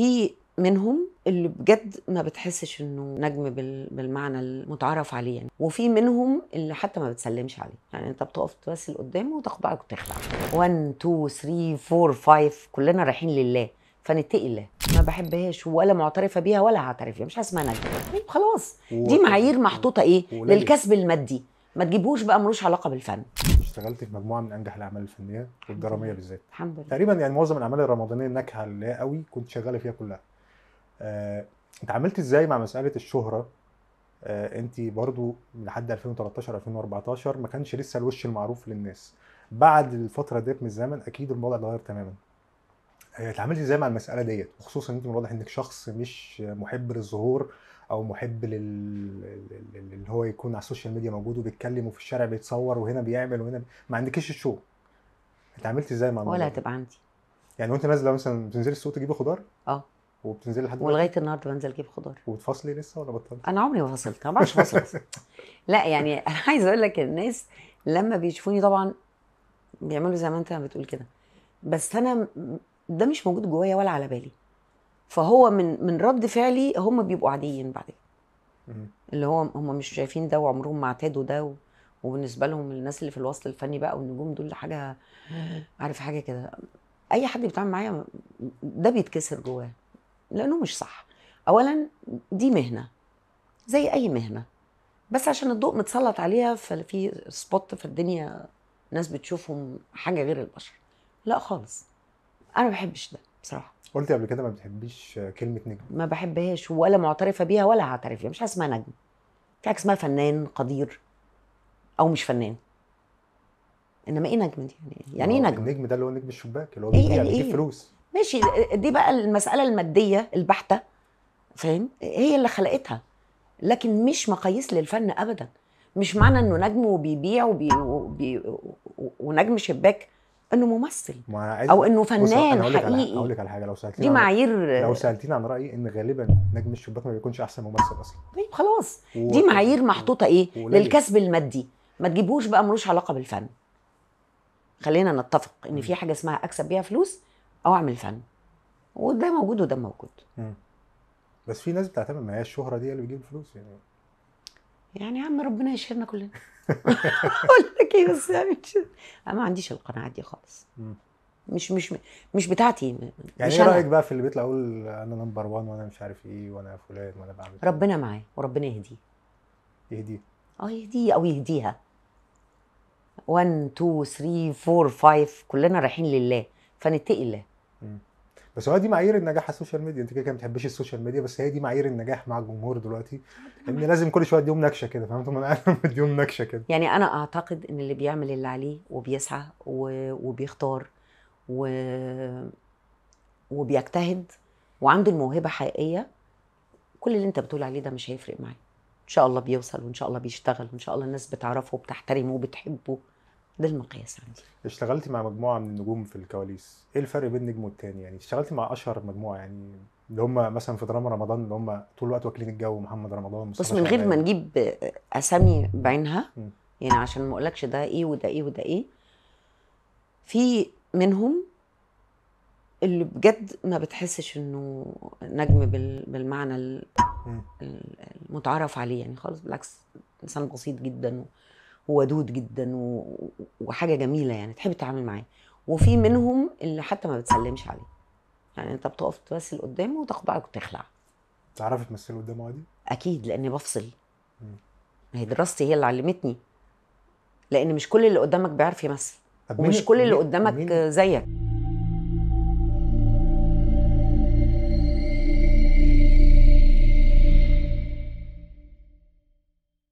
في منهم اللي بجد ما بتحسش انه نجم بالمعنى المتعارف عليه يعني وفي منهم اللي حتى ما بتسلمش عليه يعني انت بتقف بس لقدام وتاخد بعضك وتخلع 1 2 3 4 5 كلنا رايحين لله فنتقي الله ما بحبهاش ولا معترفه بيها ولا هعترف بيها مش هسمع نجم طيب خلاص دي معايير محطوطه ايه للكسب المادي ما تجيبهوش بقى ملوش علاقه بالفن اشتغلت في مجموعه من انجح الاعمال الفنيه والدراميه بالذات الحمد لله تقريبا يعني معظم الاعمال الرمضانيه الناجحه اللي هي قوي كنت شغاله فيها كلها آه، اتعاملت ازاي مع مساله الشهره آه، انت برضو لحد 2013 2014 ما كانش لسه الوش المعروف للناس بعد الفتره ديت من الزمن اكيد الوضع اتغير تماما آه، اتعاملت ازاي مع المساله ديت وخصوصا انت من الواضح انك شخص مش محب للظهور او محب لل اللي هو يكون على السوشيال ميديا موجود وبيتكلم وفي الشارع بيتصور وهنا بيعمل وهنا ما عندكيش الشو اتعاملتي ازاي مع الموضوع ولا هتبقى عندي يعني وانت نازله مثلا بتنزلي السوق تجيبي خضار اه وبتنزلي لحد ولغايه النهارده بنزل اجيب خضار وتفصلي لسه ولا بطلت؟ انا عمري ما فصلت ما بعرفش فصلت لا يعني انا عايزه اقول لك الناس لما بيشوفوني طبعا بيعملوا زي ما انت بتقول كده بس انا ده مش موجود جوايا ولا على بالي فهو من من رد فعلي هم بيبقوا عاديين بعد كده اللي هو هم مش شايفين ده وعمرهم ما اعتادوا ده وبالنسبه لهم الناس اللي في الوسط الفني بقى والنجوم دول حاجه عارف حاجه كده اي حد بيتعامل معايا ده بيتكسر جواه لانه مش صح اولا دي مهنه زي اي مهنه بس عشان الضوء متسلط عليها ففي سبوت في الدنيا ناس بتشوفهم حاجه غير البشر لا خالص انا ما بحبش ده بصراحه قلتي قبل كده ما بتحبيش كلمه نجم ما بحبهاش ولا معترفه بيها ولا هعترف بيها مش حاسه اسمها نجم في حاجه اسمها فنان قدير او مش فنان انما ايه نجم دي يعني يعني ايه نجم النجم ده اللي هو نجم الشباك اللي هو إيه يعني إيه؟ فلوس ماشي دي بقى المساله الماديه البحته فاهم هي اللي خلقتها لكن مش مقاييس للفن ابدا مش معنى انه نجم وبيبيع وبي... وبي... ونجم شباك انه ممثل او انه فنان أنا حقيقي اقول لك على حاجه لو سالتيني دي معايير لو سالتيني عن رايي ان غالبا نجم الشباك ما بيكونش احسن ممثل اصلا طيب خلاص و... دي معايير محطوطه ايه للكسب المادي ما تجيبوش بقى ملوش علاقه بالفن خلينا نتفق ان في حاجه اسمها اكسب بيها فلوس او اعمل فن وده موجود وده موجود م. بس في ناس بتعتمد ما هي الشهره دي اللي بتجيب الفلوس يعني يعني يا عم ربنا يشهرنا كلنا اقول لك ايه بس يعني مش انا ما عنديش القناعه دي خالص مش مش مش بتاعتي يعني مش ايه رايك بقى في اللي بيطلع يقول انا نمبر 1 وانا مش عارف ايه وانا فلان وانا بعمل ربنا معاه وربنا يهديه يهديه اه يهديه او يهديها 1 2 3 4 5 كلنا رايحين لله فنتقي الله بس هو دي معايير النجاح على السوشيال ميديا انت كده كده ما بتحبيش السوشيال ميديا بس هي دي معايير النجاح مع الجمهور دلوقتي ان لازم كل شويه اديهم نكشه كده فهمتم انا اديهم نكشه كده يعني انا اعتقد ان اللي بيعمل اللي عليه وبيسعى وبيختار و... وبيجتهد وعنده الموهبه حقيقيه كل اللي انت بتقول عليه ده مش هيفرق معاه ان شاء الله بيوصل وان شاء الله بيشتغل وان شاء الله الناس بتعرفه وبتحترمه وبتحبه ده المقياس عندي اشتغلتي مع مجموعه من النجوم في الكواليس ايه الفرق بين النجم والتاني يعني اشتغلتي مع اشهر مجموعه يعني اللي هم مثلا في دراما رمضان اللي هم طول الوقت واكلين الجو محمد رمضان بص من غير ما نجيب اسامي بعينها يعني عشان ما اقولكش ده ايه وده ايه وده ايه في منهم اللي بجد ما بتحسش انه نجم بالمعنى المتعارف عليه يعني خالص بالعكس انسان بسيط جدا ودود جدا و... وحاجه جميله يعني تحب تتعامل معاه وفي منهم اللي حتى ما بتسلمش عليه يعني انت بتقف تمثل قدامه وتاخد بعضك وتخلع تعرفي تمثلي قدامه عادي؟ اكيد لاني بفصل ما هي دراستي هي اللي علمتني لان مش كل اللي قدامك بيعرف يمثل ومش كل اللي قدامك زيك